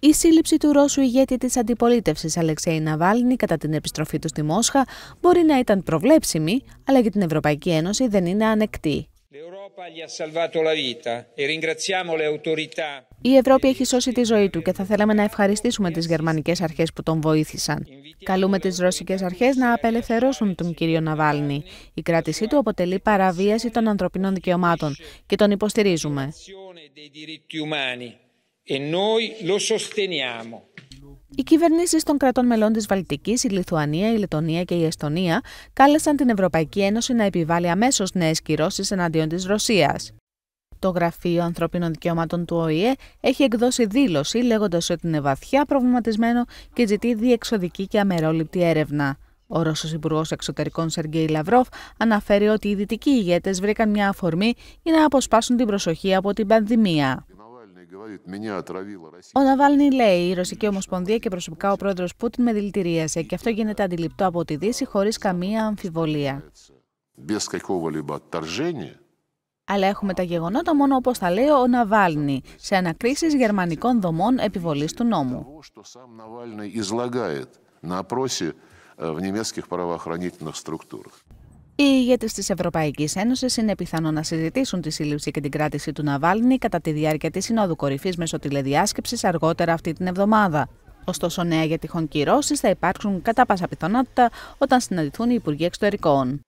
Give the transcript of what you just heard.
Η σύλληψη του Ρώσου ηγέτη της αντιπολίτευσης Αλεξέη Ναβάλνη κατά την επιστροφή του στη Μόσχα μπορεί να ήταν προβλέψιμη, αλλά για την Ευρωπαϊκή Ένωση δεν είναι ανεκτή. E Η Ευρώπη έχει σώσει τη ζωή του και θα θέλαμε να ευχαριστήσουμε τις γερμανικές αρχές που τον βοήθησαν. Καλούμε τις ρωσικές αρχές να απελευθερώσουν τον κύριο Ναβάλνη. Η κράτησή του αποτελεί παραβίαση των ανθρωπίνων δικαιωμάτων και τον υποστηρίζουμε. E οι κυβερνήσεις των κρατών μελών της Βαλτικής, η Λιθουανία, η Λετωνία και η Εστονία κάλεσαν την Ευρωπαϊκή Ένωση να επιβάλλει αμέσως νέες κυρώσεις εναντίον της Ρωσίας. Το Γραφείο Ανθρωπίνων Δικαιωμάτων του ΟΗΕ έχει εκδώσει δήλωση λέγοντας ότι είναι βαθιά προβληματισμένο και ζητεί διεξοδική και αμερόληπτη έρευνα. Ο Ρώσος Υπουργός Εξωτερικών Σεργέη Λαυρόφ αναφέρει ότι οι δυτικοί ηγέτες βρήκαν μια αφορμή για να αποσπάσουν την προσοχή από την πανδημία. Ο Ναβάλνη λέει: Η Ρωσική Ομοσπονδία και προσωπικά ο πρόεδρος Πούτιν με δηλητηρίασε και αυτό γίνεται αντιληπτό από τη Δύση χωρίς καμία αμφιβολία. Αλλά έχουμε τα γεγονότα μόνο όπως τα λέει ο Ναβάλνη, σε ανακρίσεις γερμανικών δομών επιβολής του νόμου. Οι ηγέτες της Ευρωπαϊκής Ένωσης είναι πιθανό να συζητήσουν τη σύλληψη και την κράτηση του Ναβάλνη κατά τη διάρκεια της Συνόδου Κορυφής μέσω τηλεδιάσκεψης αργότερα αυτή την εβδομάδα. Ωστόσο, νέα για τυχόν κυρώσεις θα υπάρξουν κατά πάσα πιθανότητα όταν συναντηθούν οι Υπουργοί Εξωτερικών.